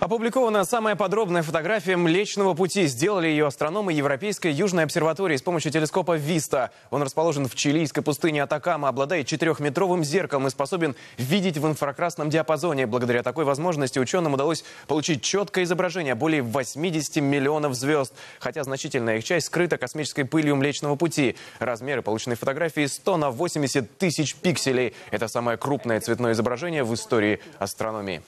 Опубликована самая подробная фотография Млечного Пути. Сделали ее астрономы Европейской Южной обсерватории с помощью телескопа «Виста». Он расположен в чилийской пустыне Атакама, обладает четырехметровым зеркалом и способен видеть в инфракрасном диапазоне. Благодаря такой возможности ученым удалось получить четкое изображение более 80 миллионов звезд, хотя значительная их часть скрыта космической пылью Млечного Пути. Размеры полученной фотографии 100 на 80 тысяч пикселей. Это самое крупное цветное изображение в истории астрономии.